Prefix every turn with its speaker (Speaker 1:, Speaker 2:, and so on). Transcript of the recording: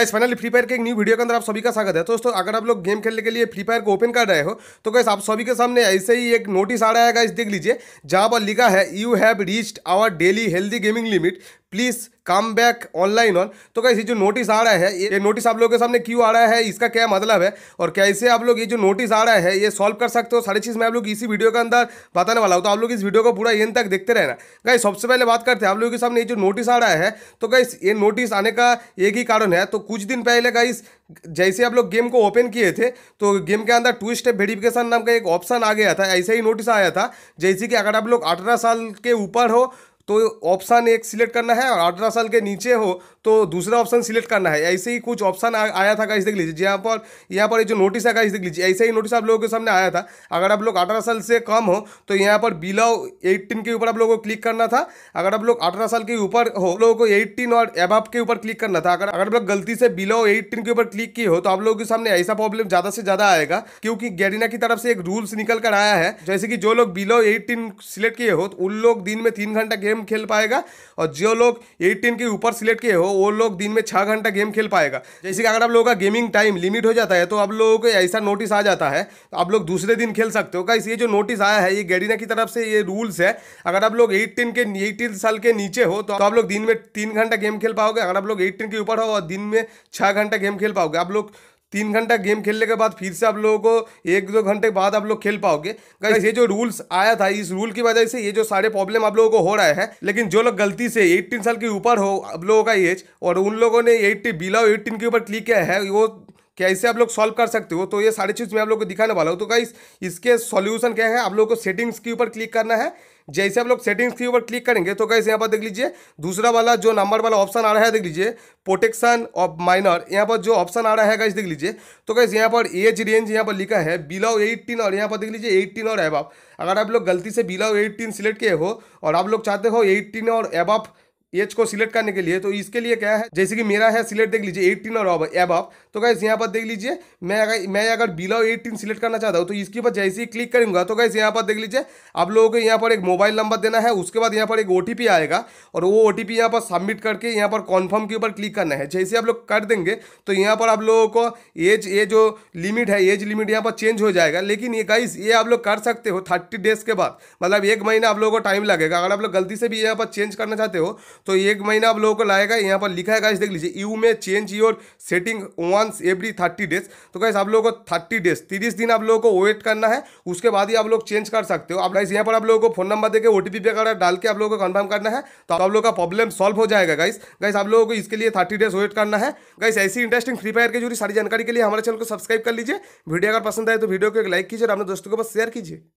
Speaker 1: guys finally free fire के एक new video के अंदर आप सभी का स्वागत है तो दोस्तों अगर आप लोग गेम खेलने के लिए फ्री फायर को ओपन कर रहे हो तो गाइस आप सभी के सामने ऐसे ही एक नोटिस आ रहा है गाइस देख लीजिए जहां पर लिखा है you have reached our daily healthy gaming limit please come back online on तो कैसे ये जो नोटिस आ रहा है ये नोटिस आप लोगों के सामने क्यों आ रहा है इसका क्या मतलब है और कैसे आप लोग ये जो नोटिस आ रहा है ये सॉल्व कर सकते हो सारी चीज़ मैं आप लोग इसी वीडियो के अंदर बताने वाला हूँ तो आप लोग इस वीडियो को पूरा एंड तक देखते रहना कहीं सबसे पहले बात करते हैं आप लोगों के सामने ये जो नोटिस आ रहा है तो गाइस ये नोटिस आने का एक ही कारण है तो कुछ दिन पहले गाइस जैसे आप लोग गेम को ओपन किए थे तो गेम के अंदर टू स्टेप वेरिफिकेशन नाम का एक ऑप्शन आ गया था ऐसे ही नोटिस आया था जैसे कि अगर आप लोग अठारह साल के ऊपर हो तो ऑप्शन एक सिलेक्ट करना है और अठारह साल के नीचे हो तो दूसरा ऑप्शन सिलेक्ट करना है ऐसे ही कुछ ऑप्शन आया था गाइस देख लीजिए यहाँ पर यहाँ पर ये जो नोटिस है गाइस देख लीजिए ऐसे ही नोटिस आप लोगों के सामने आया था अगर आप लोग अठारह साल से कम हो तो यहाँ पर बिलो एट्टीन के ऊपर आप लोगों को क्लिक करना था अगर आप लोग अठारह साल के ऊपर हो लोगों को एट्टीन और एब के ऊपर क्लिक करना था अगर अगर आप लोग गलती से बिलो एट्टीन के ऊपर क्लिक किए हो तो आप लोगों के सामने ऐसा प्रॉब्लम ज़्यादा से ज़्यादा आएगा क्योंकि गैरिना की तरफ से एक रूल्स निकल कर आया है जैसे कि जो लोग बिलो एट्टीन सिलेक्ट किए हो तो उन लोग दिन में तीन घंटा गेम गेम खेल पाएगा और जो लोग एटीन के ऊपर सिलेक्ट किए हो वो लोग दिन में छः घंटा गेम खेल पाएगा जैसे कि अगर आप लोगों का गेमिंग टाइम लिमिट हो जाता है तो आप लोगों को ऐसा नोटिस आ जाता है तो आप लोग दूसरे दिन खेल सकते हो कैसे ये जो नोटिस आया है ये गैडीना की तरफ से ये रूल्स है अगर आप लोग एटीन के एटीन साल के नीचे हो तो आप लोग दिन में तीन घंटा गेम खेल पाओगे अगर आप लोग एटीन के ऊपर हो और दिन में छः घंटा गेम खेल पाओगे आप लोग तीन घंटा गेम खेलने के बाद फिर से आप लोगों को एक दो घंटे बाद आप लोग खेल पाओगे गाइस ये जो रूल्स आया था इस रूल की वजह से ये जो सारे प्रॉब्लम आप लोगों को हो रहा है लेकिन जो लोग गलती से 18 साल के ऊपर हो आप लोगों का एज और उन लोगों ने 80 बिलो 18 के ऊपर क्लिक किया है वो क्या इसे आप लोग सॉल्व कर सकते हो तो ये सारी चीज़ मैं आप लोग को दिखाने वाला हूँ तो गाइस इसके सॉल्यूशन क्या है आप लोग को सेटिंग्स के ऊपर क्लिक करना है जैसे आप लोग सेटिंग्स के ऊपर क्लिक करेंगे तो गाइस यहाँ पर देख लीजिए दूसरा वाला जो नंबर वाला ऑप्शन आ रहा है देख लीजिए प्रोटेक्शन ऑफ माइनर यहाँ पर जो ऑप्शन आ रहा है गाइस देख लीजिए तो गाइस यहाँ पर एज रेंज यहाँ पर लिखा है बिलो एट्टीन और यहाँ पर देख लीजिए एट्टीन और एबव अगर आप लोग गलती से बिलो एट्टीन सिलेक्ट किए हो और आप लोग चाहते हो एट्टीन और एबव एज को सिलेक्ट करने के लिए तो इसके लिए क्या है जैसे कि मेरा है सिलेक्ट देख लीजिए 18 और एब तो गैस यहाँ पर देख लीजिए मैं अगर मैं अगर बिलो 18 सिलेक्ट करना चाहता हूँ तो इसके ऊपर जैसे ही क्लिक करूंगा तो कैसे यहाँ पर देख लीजिए आप लोगों को यहाँ पर एक मोबाइल नंबर देना है उसके बाद यहाँ पर एक ओ आएगा और वो ओ टी यहाँ पर सबमिट करके यहाँ पर कॉन्फर्म के ऊपर क्लिक करना है जैसे आप लोग कर देंगे तो यहाँ पर आप लोगों को एज ये जो लिमिट है एज लिमिट यहाँ पर चेंज हो जाएगा लेकिन ये गाइस ये आप लोग कर सकते हो थर्टी डेज के बाद मतलब एक महीना आप लोगों को टाइम लगेगा अगर आप लोग गलती से भी यहाँ पर चेंज करना चाहते हो तो एक महीना आप लोगों को लाएगा यहाँ पर लिखा है गाइस देख लीजिए यू e में change your setting once every thirty days तो गाइस आप लोगों को थर्टी डेज तीस दिन आप लोगों को वेट करना है उसके बाद ही आप लोग चेंज कर सकते हो आप गाइस यहाँ पर आप लोगों को फोन नंबर देकर ओ टी वगैरह डाल के आप लोगों को कन्फर्म करना है तो आप लोगों का प्रॉब्लम सॉल्व हो जाएगा गाइस गाइस आप लोगों को इसके लिए थर्टी डेज वेट करना है गाइस ऐसी इंटरेस्टिंग फ्री फायर की जुड़ी सारी जानकारी के लिए हमारे चैनल को सब्सक्राइब कर लीजिए वीडियो अगर पसंद आए तो वीडियो को एक लाइक कीजिए और अपने दोस्तों के पास शेयर कीजिए